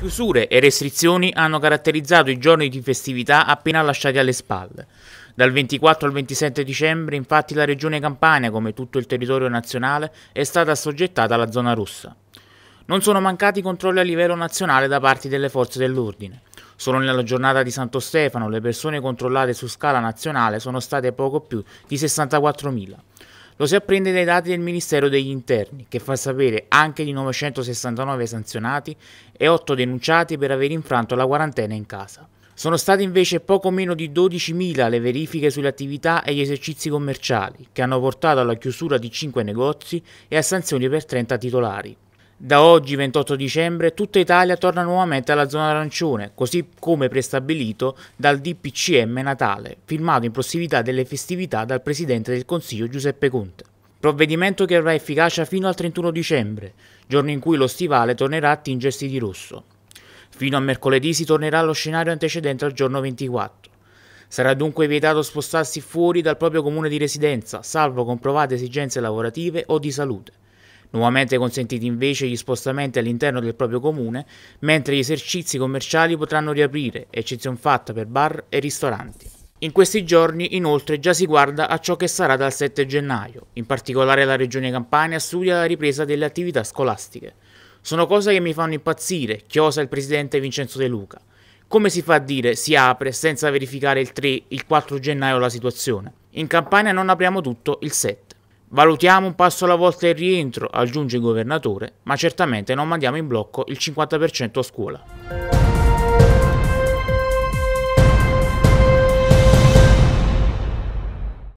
Chiusure e restrizioni hanno caratterizzato i giorni di festività appena lasciati alle spalle. Dal 24 al 27 dicembre infatti la regione Campania, come tutto il territorio nazionale, è stata assoggettata alla zona rossa. Non sono mancati controlli a livello nazionale da parte delle forze dell'ordine. Solo nella giornata di Santo Stefano le persone controllate su scala nazionale sono state poco più di 64.000. Lo si apprende dai dati del Ministero degli Interni, che fa sapere anche di 969 sanzionati e 8 denunciati per aver infranto la quarantena in casa. Sono state invece poco meno di 12.000 le verifiche sulle attività e gli esercizi commerciali, che hanno portato alla chiusura di 5 negozi e a sanzioni per 30 titolari. Da oggi 28 dicembre tutta Italia torna nuovamente alla zona arancione, così come prestabilito dal DPCM Natale, firmato in prossimità delle festività dal Presidente del Consiglio Giuseppe Conte. Provvedimento che avrà efficacia fino al 31 dicembre, giorno in cui lo stivale tornerà a tingersi di rosso. Fino a mercoledì si tornerà allo scenario antecedente al giorno 24. Sarà dunque vietato spostarsi fuori dal proprio comune di residenza, salvo comprovate esigenze lavorative o di salute. Nuovamente consentiti invece gli spostamenti all'interno del proprio comune, mentre gli esercizi commerciali potranno riaprire, eccezion fatta per bar e ristoranti. In questi giorni inoltre già si guarda a ciò che sarà dal 7 gennaio, in particolare la Regione Campania studia la ripresa delle attività scolastiche. Sono cose che mi fanno impazzire, chiosa il presidente Vincenzo De Luca. Come si fa a dire si apre senza verificare il 3, il 4 gennaio la situazione? In Campania non apriamo tutto il 7. Valutiamo un passo alla volta il rientro, aggiunge il governatore, ma certamente non mandiamo in blocco il 50% a scuola.